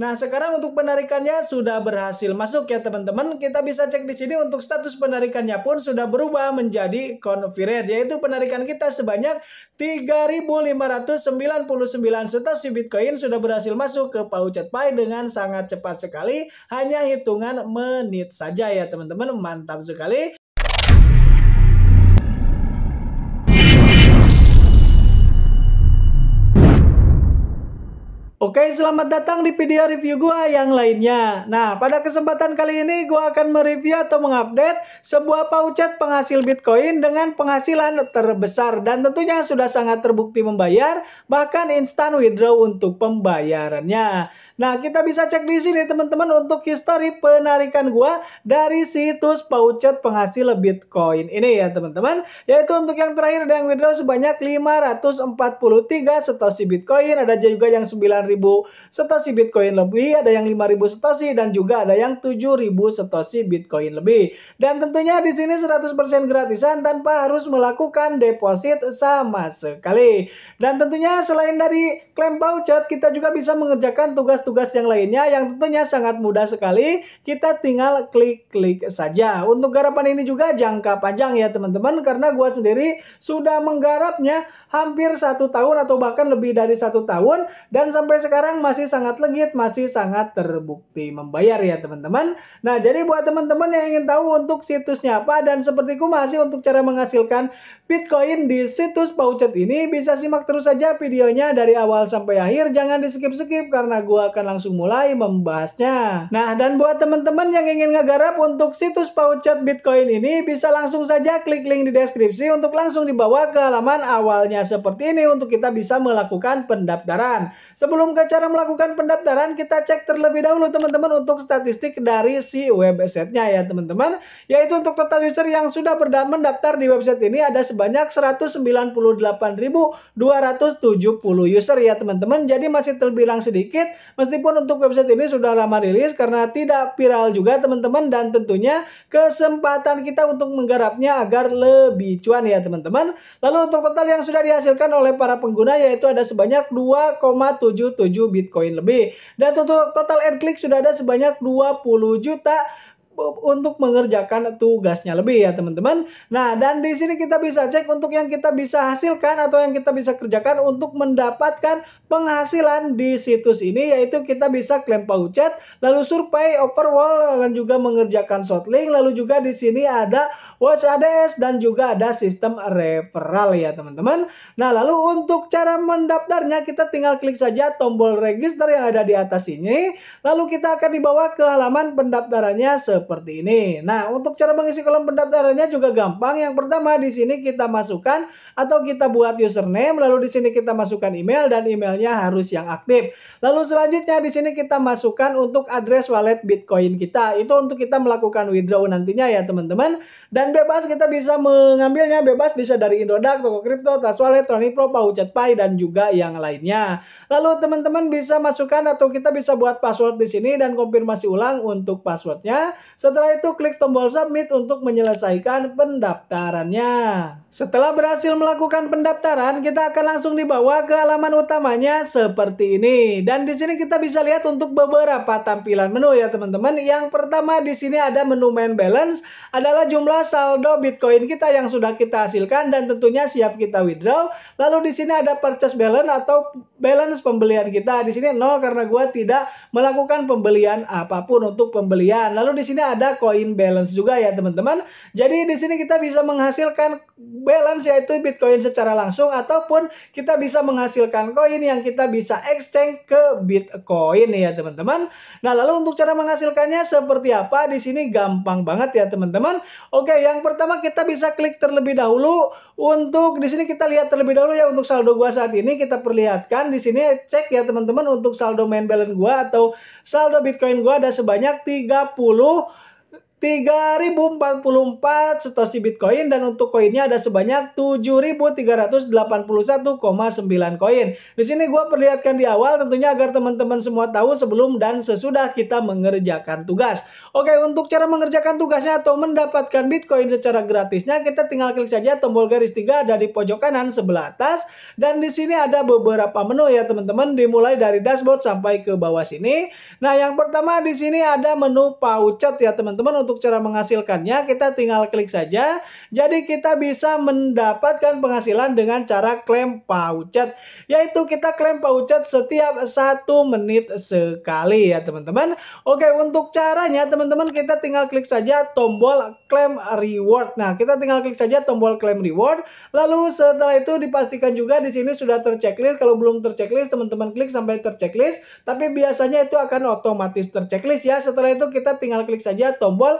Nah, sekarang untuk penarikannya sudah berhasil masuk ya teman-teman. Kita bisa cek di sini untuk status penarikannya pun sudah berubah menjadi confirmed yaitu penarikan kita sebanyak 3.599 satoshi Bitcoin sudah berhasil masuk ke Pouchet Pay dengan sangat cepat sekali, hanya hitungan menit saja ya teman-teman. Mantap sekali. Oke, selamat datang di video review gua yang lainnya. Nah, pada kesempatan kali ini gua akan mereview atau mengupdate sebuah paucet penghasil Bitcoin dengan penghasilan terbesar dan tentunya sudah sangat terbukti membayar, bahkan instant withdraw untuk pembayarannya. Nah, kita bisa cek di sini teman-teman untuk history penarikan gua dari situs paucet penghasil Bitcoin ini ya teman-teman, yaitu untuk yang terakhir ada yang withdraw sebanyak 543 setosi Bitcoin, ada juga yang 9 setasi Bitcoin lebih, ada yang 5000 setasi dan juga ada yang 7000 setasi Bitcoin lebih. Dan tentunya di sini 100% gratisan tanpa harus melakukan deposit sama sekali. Dan tentunya selain dari klaim voucher, kita juga bisa mengerjakan tugas-tugas yang lainnya yang tentunya sangat mudah sekali. Kita tinggal klik-klik saja. Untuk garapan ini juga jangka panjang ya teman-teman karena gua sendiri sudah menggarapnya hampir satu tahun atau bahkan lebih dari satu tahun dan sampai sekarang sekarang masih sangat legit, masih sangat terbukti membayar ya teman-teman. Nah, jadi buat teman-teman yang ingin tahu untuk situsnya apa dan seperti ku masih untuk cara menghasilkan Bitcoin di situs Paucet ini bisa simak terus saja videonya dari awal sampai akhir jangan di skip-skip karena gua akan langsung mulai membahasnya nah dan buat teman-teman yang ingin ngegarap untuk situs Paucet Bitcoin ini bisa langsung saja klik link di deskripsi untuk langsung dibawa ke halaman awalnya seperti ini untuk kita bisa melakukan pendaftaran sebelum ke cara melakukan pendaftaran kita cek terlebih dahulu teman-teman untuk statistik dari si websitenya ya teman-teman yaitu untuk total user yang sudah mendaftar di website ini ada sebanyak 198.270 user ya teman-teman. Jadi masih terbilang sedikit meskipun untuk website ini sudah lama rilis karena tidak viral juga teman-teman dan tentunya kesempatan kita untuk menggarapnya agar lebih cuan ya teman-teman. Lalu untuk total yang sudah dihasilkan oleh para pengguna yaitu ada sebanyak 2,77 Bitcoin lebih. Dan untuk total ad click sudah ada sebanyak 20 juta untuk mengerjakan tugasnya lebih ya teman-teman. Nah dan di sini kita bisa cek untuk yang kita bisa hasilkan atau yang kita bisa kerjakan untuk mendapatkan penghasilan di situs ini yaitu kita bisa klaim paucet, lalu survei overwall dan juga mengerjakan shortlink, lalu juga di sini ada watch ADS dan juga ada sistem referral ya teman-teman. Nah lalu untuk cara mendaftarnya kita tinggal klik saja tombol register yang ada di atas ini, lalu kita akan dibawa ke halaman pendaftarannya seperti ini. Nah, untuk cara mengisi kolom pendaftarannya juga gampang. Yang pertama di sini kita masukkan atau kita buat username, lalu di sini kita masukkan email dan emailnya harus yang aktif. Lalu selanjutnya di sini kita masukkan untuk address wallet Bitcoin kita. Itu untuk kita melakukan withdraw nantinya ya, teman-teman. Dan bebas kita bisa mengambilnya bebas bisa dari Indodax, Toko Kripto, Tas Wallet, Tony Pro, Pay dan juga yang lainnya. Lalu teman-teman bisa masukkan atau kita bisa buat password di sini dan konfirmasi ulang untuk passwordnya. Setelah itu klik tombol submit untuk menyelesaikan pendaftarannya. Setelah berhasil melakukan pendaftaran, kita akan langsung dibawa ke halaman utamanya seperti ini. Dan di sini kita bisa lihat untuk beberapa tampilan menu ya teman-teman. Yang pertama di sini ada menu main balance adalah jumlah saldo Bitcoin kita yang sudah kita hasilkan dan tentunya siap kita withdraw. Lalu di sini ada purchase balance atau balance pembelian kita. Di sini nol karena gua tidak melakukan pembelian apapun untuk pembelian. Lalu di sini ada coin balance juga ya teman-teman. Jadi di sini kita bisa menghasilkan balance yaitu Bitcoin secara langsung ataupun kita bisa menghasilkan koin yang kita bisa exchange ke Bitcoin ya teman-teman. Nah, lalu untuk cara menghasilkannya seperti apa? Di sini gampang banget ya teman-teman. Oke, yang pertama kita bisa klik terlebih dahulu untuk di sini kita lihat terlebih dahulu ya untuk saldo gua saat ini kita perlihatkan di sini cek ya teman-teman untuk saldo main balance gua atau saldo Bitcoin gua ada sebanyak 30 3044 setosi Bitcoin dan untuk koinnya ada sebanyak 7381,9 koin. Di sini gue perlihatkan di awal tentunya agar teman-teman semua tahu sebelum dan sesudah kita mengerjakan tugas. Oke, untuk cara mengerjakan tugasnya atau mendapatkan Bitcoin secara gratisnya kita tinggal klik saja tombol garis tiga dari pojok kanan sebelah atas dan di sini ada beberapa menu ya teman-teman dimulai dari dashboard sampai ke bawah sini. Nah, yang pertama di sini ada menu paucet ya teman-teman untuk cara menghasilkannya kita tinggal klik saja. Jadi kita bisa mendapatkan penghasilan dengan cara klaim paucet. Yaitu kita klaim paucet setiap satu menit sekali ya teman-teman. Oke untuk caranya teman-teman kita tinggal klik saja tombol klaim reward. Nah kita tinggal klik saja tombol klaim reward. Lalu setelah itu dipastikan juga di sini sudah terchecklist. Kalau belum terchecklist teman-teman klik sampai terchecklist. Tapi biasanya itu akan otomatis terchecklist ya. Setelah itu kita tinggal klik saja tombol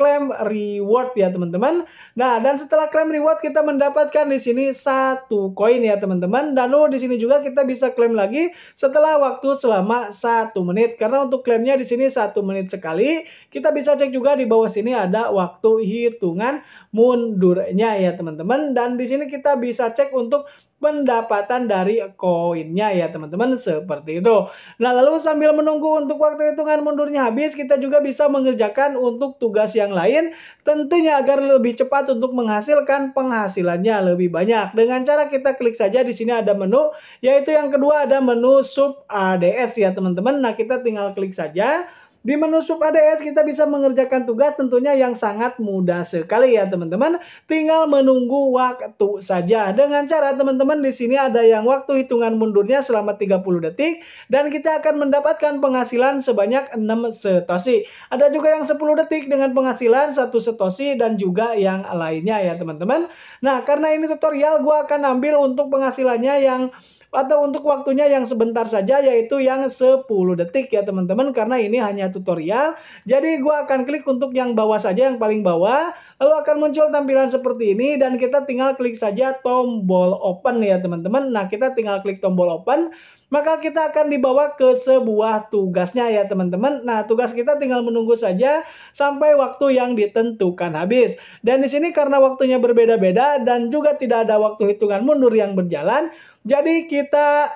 klaim reward ya teman-teman. Nah, dan setelah klaim reward kita mendapatkan di sini satu koin ya teman-teman. Dan oh, di sini juga kita bisa klaim lagi setelah waktu selama satu menit. Karena untuk klaimnya di sini satu menit sekali. Kita bisa cek juga di bawah sini ada waktu hitungan mundurnya ya teman-teman. Dan di sini kita bisa cek untuk pendapatan dari koinnya ya teman-teman seperti itu. Nah lalu sambil menunggu untuk waktu hitungan mundurnya habis kita juga bisa mengerjakan untuk tugas yang yang lain tentunya agar lebih cepat untuk menghasilkan penghasilannya lebih banyak. Dengan cara kita klik saja di sini ada menu yaitu yang kedua ada menu sub ADS ya teman-teman. Nah, kita tinggal klik saja di menu sub ADS kita bisa mengerjakan tugas tentunya yang sangat mudah sekali ya teman-teman. Tinggal menunggu waktu saja. Dengan cara teman-teman di sini ada yang waktu hitungan mundurnya selama 30 detik dan kita akan mendapatkan penghasilan sebanyak 6 setosi. Ada juga yang 10 detik dengan penghasilan 1 setosi dan juga yang lainnya ya teman-teman. Nah, karena ini tutorial gue akan ambil untuk penghasilannya yang atau untuk waktunya yang sebentar saja yaitu yang 10 detik ya teman-teman karena ini hanya tutorial. Jadi gue akan klik untuk yang bawah saja, yang paling bawah. Lalu akan muncul tampilan seperti ini dan kita tinggal klik saja tombol open ya teman-teman. Nah kita tinggal klik tombol open, maka kita akan dibawa ke sebuah tugasnya ya teman-teman. Nah tugas kita tinggal menunggu saja sampai waktu yang ditentukan habis. Dan di sini karena waktunya berbeda-beda dan juga tidak ada waktu hitungan mundur yang berjalan, jadi kita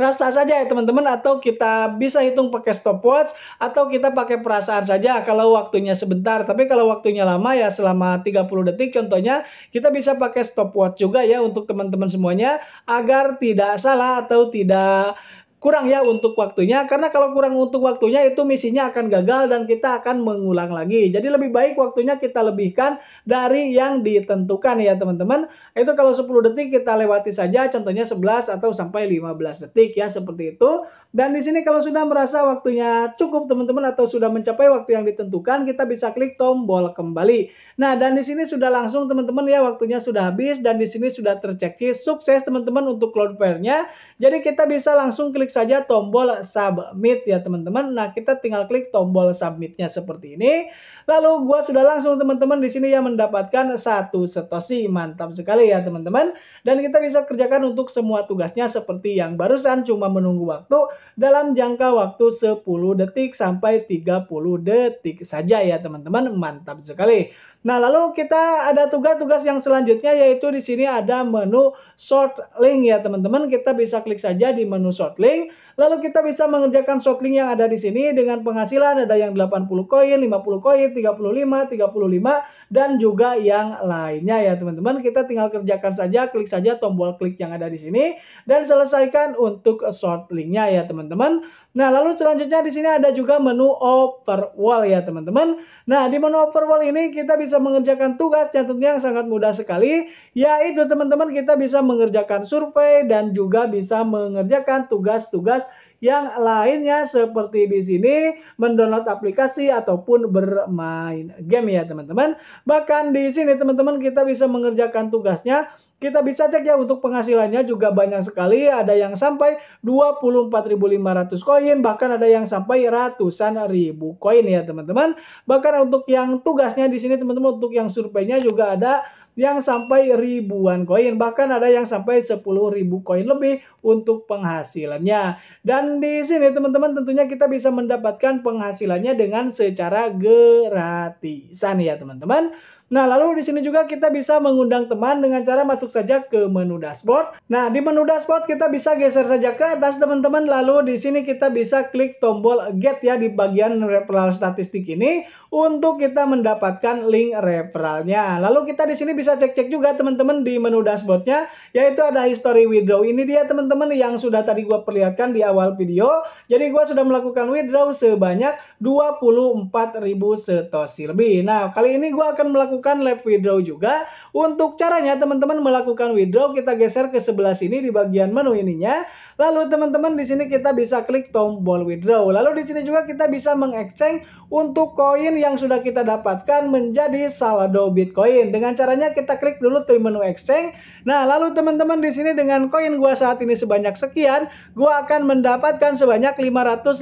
rasa saja ya teman-teman atau kita bisa hitung pakai stopwatch atau kita pakai perasaan saja kalau waktunya sebentar tapi kalau waktunya lama ya selama 30 detik contohnya kita bisa pakai stopwatch juga ya untuk teman-teman semuanya agar tidak salah atau tidak kurang ya untuk waktunya karena kalau kurang untuk waktunya itu misinya akan gagal dan kita akan mengulang lagi. Jadi lebih baik waktunya kita lebihkan dari yang ditentukan ya teman-teman. Itu kalau 10 detik kita lewati saja contohnya 11 atau sampai 15 detik ya seperti itu. Dan di sini kalau sudah merasa waktunya cukup teman-teman atau sudah mencapai waktu yang ditentukan kita bisa klik tombol kembali. Nah, dan di sini sudah langsung teman-teman ya waktunya sudah habis dan di sini sudah tercekis sukses teman-teman untuk cloudflare-nya. Jadi kita bisa langsung klik klik saja tombol submit ya teman-teman. Nah, kita tinggal klik tombol submitnya seperti ini. Lalu gue sudah langsung teman-teman di sini ya mendapatkan satu setosi. Mantap sekali ya teman-teman. Dan kita bisa kerjakan untuk semua tugasnya seperti yang barusan cuma menunggu waktu dalam jangka waktu 10 detik sampai 30 detik saja ya teman-teman. Mantap sekali. Nah, lalu kita ada tugas-tugas yang selanjutnya yaitu di sini ada menu short link ya teman-teman. Kita bisa klik saja di menu short link. Lalu kita bisa mengerjakan short link yang ada di sini dengan penghasilan ada yang 80 koin, 50 koin, 35, 35 dan juga yang lainnya ya teman-teman. Kita tinggal kerjakan saja, klik saja tombol klik yang ada di sini dan selesaikan untuk short linknya ya teman-teman. Nah, lalu selanjutnya di sini ada juga menu overwall ya teman-teman. Nah, di menu overwall ini kita bisa mengerjakan tugas yang tentunya yang sangat mudah sekali yaitu teman-teman kita bisa mengerjakan survei dan juga bisa mengerjakan tugas-tugas yang lainnya seperti di sini mendownload aplikasi ataupun bermain game ya teman-teman. Bahkan di sini teman-teman kita bisa mengerjakan tugasnya kita bisa cek ya untuk penghasilannya juga banyak sekali ada yang sampai 24.500 koin bahkan ada yang sampai ratusan ribu koin ya teman-teman bahkan untuk yang tugasnya di sini teman-teman untuk yang surveinya juga ada yang sampai ribuan koin bahkan ada yang sampai 10.000 koin lebih untuk penghasilannya dan di sini teman-teman tentunya kita bisa mendapatkan penghasilannya dengan secara gratisan ya teman-teman Nah, lalu di sini juga kita bisa mengundang teman dengan cara masuk saja ke menu dashboard. Nah, di menu dashboard kita bisa geser saja ke atas teman-teman. Lalu di sini kita bisa klik tombol get ya di bagian referral statistik ini untuk kita mendapatkan link referralnya. Lalu kita di sini bisa cek-cek juga teman-teman di menu dashboardnya yaitu ada history withdraw. Ini dia teman-teman yang sudah tadi gue perlihatkan di awal video. Jadi gue sudah melakukan withdraw sebanyak 24.000 setosil lebih. Nah, kali ini gue akan melakukan melakukan lab withdraw juga. Untuk caranya teman-teman melakukan withdraw kita geser ke sebelah sini di bagian menu ininya. Lalu teman-teman di sini kita bisa klik tombol withdraw. Lalu di sini juga kita bisa mengexchange untuk koin yang sudah kita dapatkan menjadi saldo Bitcoin. Dengan caranya kita klik dulu di menu exchange. Nah, lalu teman-teman di sini dengan koin gua saat ini sebanyak sekian, gua akan mendapatkan sebanyak 550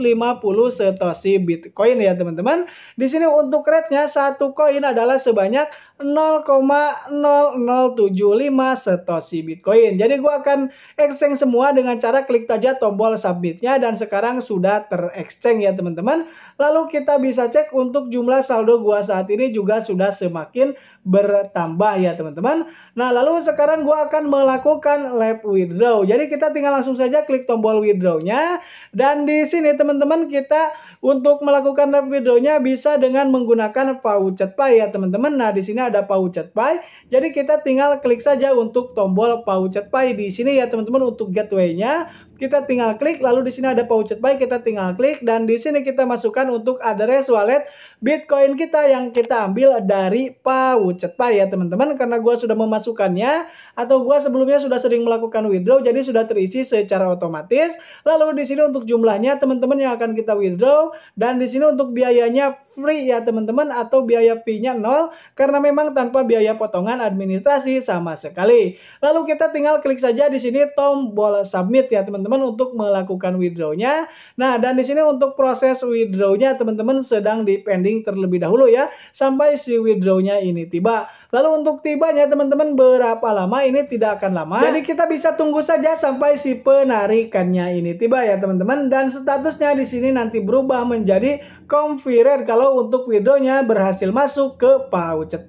Satoshi Bitcoin ya, teman-teman. Di sini untuk rate-nya satu koin adalah sebanyak 0,0075 setosi Bitcoin. Jadi gua akan exchange semua dengan cara klik saja tombol submitnya dan sekarang sudah terexchange ya teman-teman. Lalu kita bisa cek untuk jumlah saldo gua saat ini juga sudah semakin bertambah ya teman-teman. Nah lalu sekarang gua akan melakukan live withdraw. Jadi kita tinggal langsung saja klik tombol withdrawnya dan di sini teman-teman kita untuk melakukan live withdrawnya bisa dengan menggunakan voucher pay ya teman-teman. Nah di sini ada Pouchet Pie. Jadi kita tinggal klik saja untuk tombol Pouchet Pie di sini ya teman-teman untuk gateway-nya kita tinggal klik lalu di sini ada pouchet buy kita tinggal klik dan di sini kita masukkan untuk address wallet Bitcoin kita yang kita ambil dari pouchet buy ya teman-teman karena gua sudah memasukkannya atau gua sebelumnya sudah sering melakukan withdraw jadi sudah terisi secara otomatis lalu di sini untuk jumlahnya teman-teman yang akan kita withdraw dan di sini untuk biayanya free ya teman-teman atau biaya fee-nya nol karena memang tanpa biaya potongan administrasi sama sekali lalu kita tinggal klik saja di sini tombol submit ya teman-teman teman-teman untuk melakukan withdrawnya. Nah, dan di sini untuk proses withdrawnya teman-teman sedang di pending terlebih dahulu ya sampai si withdrawnya ini tiba. Lalu untuk tibanya teman-teman berapa lama ini tidak akan lama. Jadi kita bisa tunggu saja sampai si penarikannya ini tiba ya teman-teman dan statusnya di sini nanti berubah menjadi confirmed kalau untuk withdrawnya berhasil masuk ke Pouchet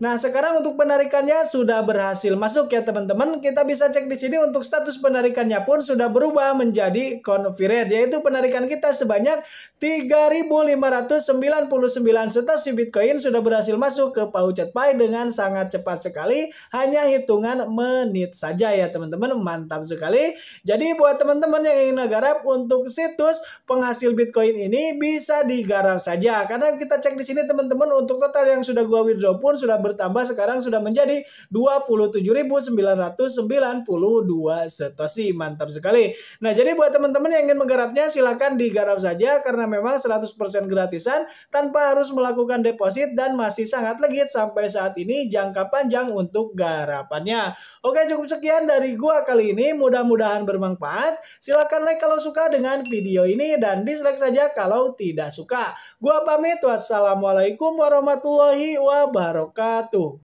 Nah, sekarang untuk penarikannya sudah berhasil masuk ya teman-teman. Kita bisa cek di sini untuk status penarikannya pun sudah berubah menjadi convert yaitu penarikan kita sebanyak 3.599 stasi Bitcoin sudah berhasil masuk ke Paucet Pay dengan sangat cepat sekali hanya hitungan menit saja ya teman-teman mantap sekali jadi buat teman-teman yang ingin ngegarap untuk situs penghasil Bitcoin ini bisa digarap saja karena kita cek di sini teman-teman untuk total yang sudah gua withdraw pun sudah bertambah sekarang sudah menjadi 27.992 setosi mantap sekali Nah, jadi buat teman-teman yang ingin menggarapnya silahkan digarap saja karena memang 100% gratisan tanpa harus melakukan deposit dan masih sangat legit sampai saat ini jangka panjang untuk garapannya. Oke, cukup sekian dari gua kali ini. Mudah-mudahan bermanfaat. Silahkan like kalau suka dengan video ini dan dislike saja kalau tidak suka. Gua pamit. Wassalamualaikum warahmatullahi wabarakatuh.